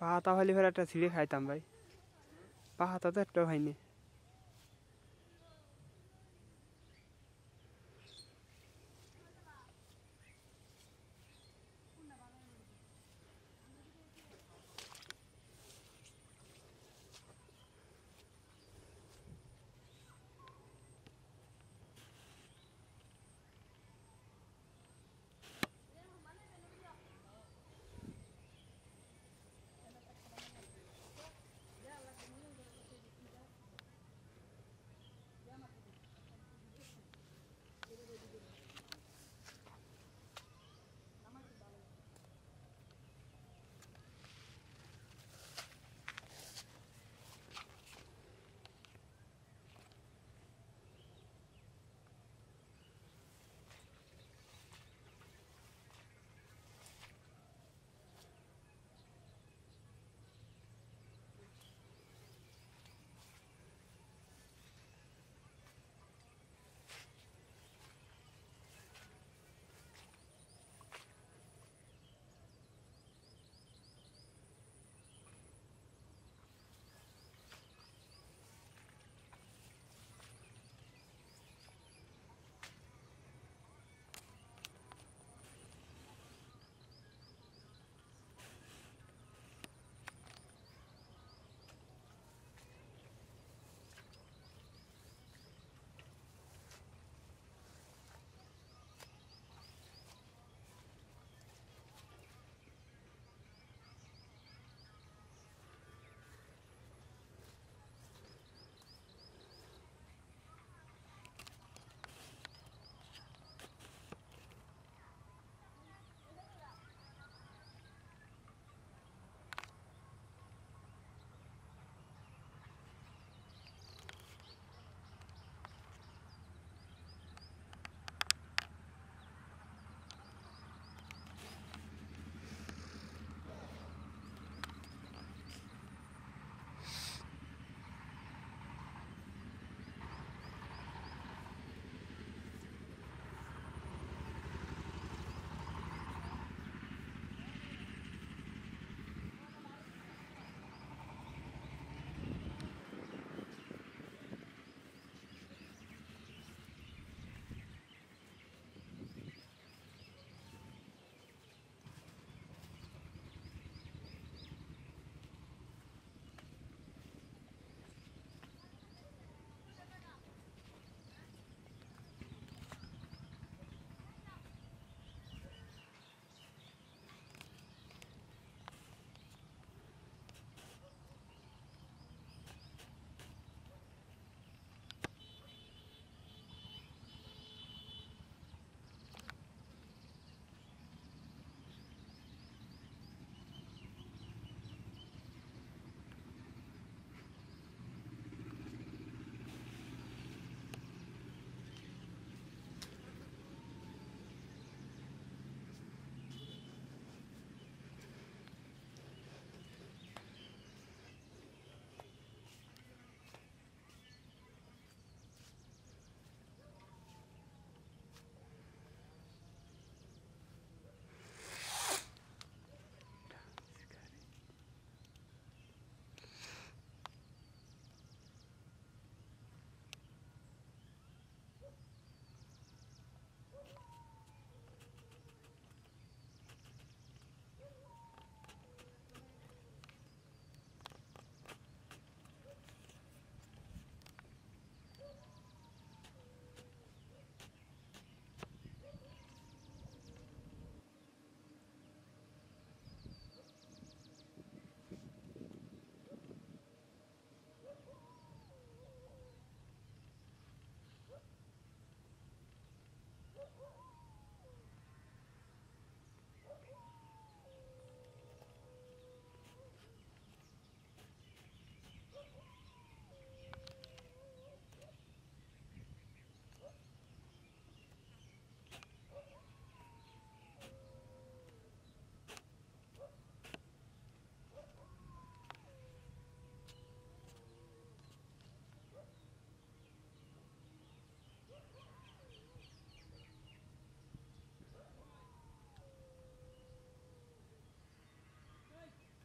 পাহাতা হলে ফের একটা ছিঁড়ে খাইতাম ভাই পাহাতা তো একটাও হয়নি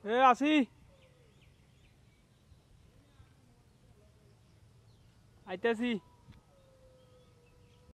Eh, así. Ahí está sí.